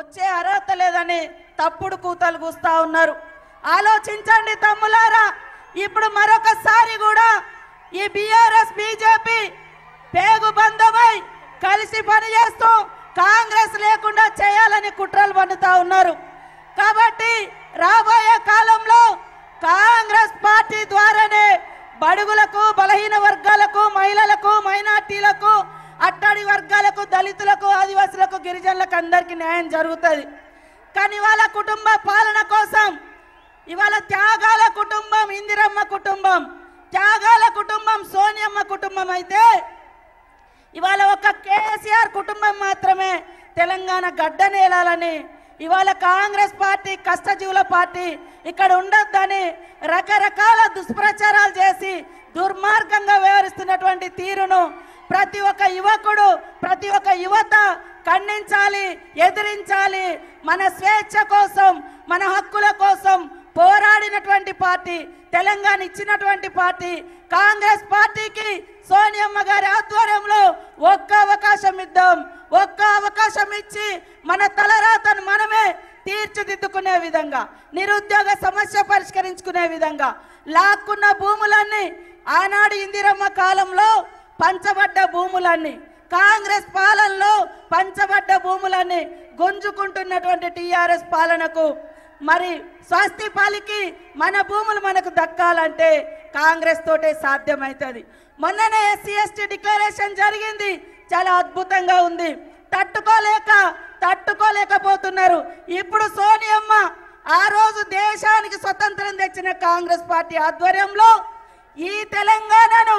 వచ్చే అర్హత లేదని తప్పుడు కూతలు కూస్తా ఉన్నారు ఆలోచించండి తమ్ములారా ఇప్పుడు మరొకసారి కూడా ఈ బీఆర్ఎస్ బీజేపీ పేగు బంధమై కలిసి పనిచేస్తూ కాంగ్రెస్ లేకుండా చేయాలని కుట్రలు పండుతా ఉన్నారు కాబట్టి రాబోయే కాలంలో కాంగ్రెస్ పార్టీ ద్వారానే బడుగులకు బలహీన వర్గాలకు మహిళలకు మైనార్టీలకు అట్టడి వర్గాలకు దళితులకు ఆదివాసులకు గిరిజనులకు అందరికీ న్యాయం జరుగుతుంది కానీ వాళ్ళ కుటుంబ పాలన కోసం ఇవాళ త్యాగాల కుటుంబం ఇందిరమ్మ కుటుంబం త్యాగాల కుటుంబం సోనియమ్మ కుటుంబం అయితే ఇవాళ ఒక కేసీఆర్ కుటుంబం మాత్రమే తెలంగాణ గడ్డ నేలాలని ఇవాళ కాంగ్రెస్ పార్టీ కష్టజీవుల పార్టీ ఇక్కడ ఉండొద్దని రకరకాల దుష్ప్రచారాలు చేసి దుర్మార్గంగా వ్యవహరిస్తున్నటువంటి తీరును ప్రతి ఒక్క యువకుడు ప్రతి ఒక్క యువత ఖండించాలి ఎదిరించాలి మన స్వేచ్ఛ కోసం మన హక్కుల కోసం పోరాడినటువంటి పార్టీ తెలంగాణ ఇచ్చినటువంటి పార్టీ కాంగ్రెస్ పార్టీకి సోనియమ్మ గారి ఆధ్వర్యంలో ఒక్క అవకాశం ఇద్దాం ఒక్క అవకాశం ఇచ్చి మన తలరాతను మనమే తీర్చిదిద్దుకునే విధంగా నిరుద్యోగ సమస్య పరిష్కరించుకునే విధంగా లాక్కున్న భూములన్నీ ఆనాడు ఇందిరమ్మ కాలంలో పంచబడ్డ భూములన్నీ కాంగ్రెస్ పాలనలో పంచబడ్డ భూములన్నీ గుంజుకుంటున్నటువంటి టీఆర్ఎస్ పాలనకు మరి స్వస్తి పాలికి మన భూములు మనకు దక్కాలంటే కాంగ్రెస్ తోటే సాధ్యమవుతుంది మొన్ననే ఎస్సీ ఎస్టీ డిక్లరేషన్ జరిగింది చాలా అద్భుతంగా ఉంది తట్టుకోలేక తట్టుకోలేకపోతున్నారు ఇప్పుడు సోనియమ్మ ఆ రోజు దేశానికి స్వతంత్రం తెచ్చిన కాంగ్రెస్ పార్టీ ఆధ్వర్యంలో ఈ తెలంగాణను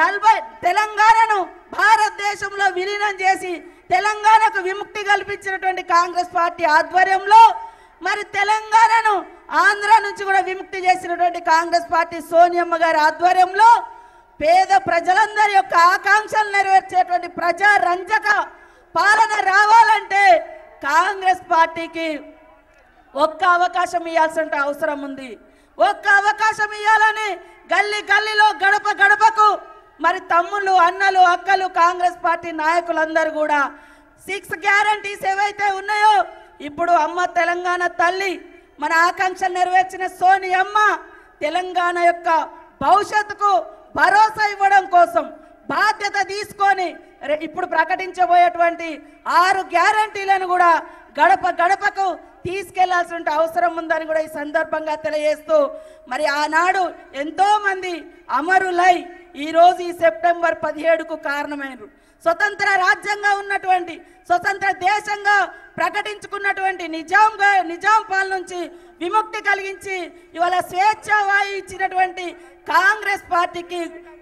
నలభై తెలంగాణను భారతదేశంలో విలీనం చేసి తెలంగాణకు విముక్తి కల్పించినటువంటి కాంగ్రెస్ పార్టీ ఆధ్వర్యంలో మరి తెలంగాణను ఆంధ్ర నుంచి కూడా విముక్తి చేసినటువంటి కాంగ్రెస్ పార్టీ సోనియమ్మ గారి ఆధ్వర్యంలో పేద ప్రజలందరి యొక్క ఆకాంక్షలు నెరవేర్చేటువంటి ప్రజా రంజక పాలన రావాలంటే కాంగ్రెస్ పార్టీకి ఒక్క అవకాశం ఇవ్వాల్సిన అవసరం ఉంది ఒక్క అవకాశం ఇవ్వాలని గల్లీ గల్లీలో గడప గడపకు మరి తమ్ముళ్ళు అన్నలు అక్కలు కాంగ్రెస్ పార్టీ నాయకులందరూ కూడా సిక్స్ గ్యారంటీస్ ఏవైతే ఉన్నాయో ఇప్పుడు అమ్మ తెలంగాణ తల్లి మన ఆకాంక్షలు నెరవేర్చిన సోని అమ్మ తెలంగాణ యొక్క భవిష్యత్తుకు భరోసా ఇవ్వడం కోసం బాధ్యత తీసుకొని ఇప్పుడు ప్రకటించబోయేటువంటి ఆరు గ్యారంటీలను కూడా గడప గడపకు తీసుకెళ్లాల్సిన అవసరం ఉందని కూడా ఈ సందర్భంగా తెలియజేస్తూ మరి ఆనాడు ఎంతోమంది అమరులై ఈరోజు ఈ సెప్టెంబర్ పదిహేడుకు కారణమైనరు స్వతంత్ర రాజ్యంగా ఉన్నటువంటి స్వతంత్ర దేశంగా ప్రకటించుకున్నటువంటి నిజాంగా నిజాం పాల నుంచి విముక్తి కలిగించి ఇవాళ స్వేచ్ఛ వాయు ఇచ్చినటువంటి కాంగ్రెస్ పార్టీకి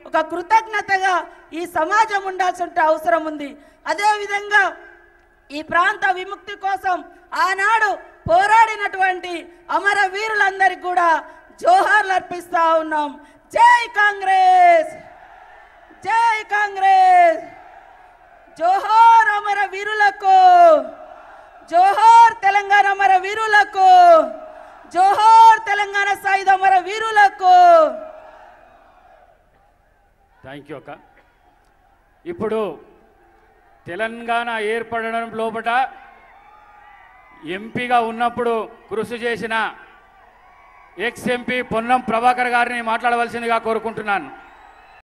ఒక కృతజ్ఞతగా ఈ సమాజం ఉండాల్సిన అవసరం ఉంది అదేవిధంగా ఈ ప్రాంత విముక్తి కోసం ఆనాడు పోరాడినటువంటి అమర వీరులందరికీ కూడా జోహర్లు అర్పిస్తా ఉన్నాం జై కాంగ్రెస్ జై కాంగ్రెస్ జోహార్ అమర వీరులకు జోహార్ తెలంగాణ అమర వీరులకు జోహార్ తెలంగాణ సాయుధ అమర వీరులకు థ్యాంక్ యూ అక్క ఇప్పుడు తెలంగాణ ఏర్పడడం లోపల ఎంపీగా ఉన్నప్పుడు కృషి చేసిన ఎక్స్ ఎంపీ పొన్నం ప్రభాకర్ గారిని మాట్లాడవలసిందిగా కోరుకుంటున్నాను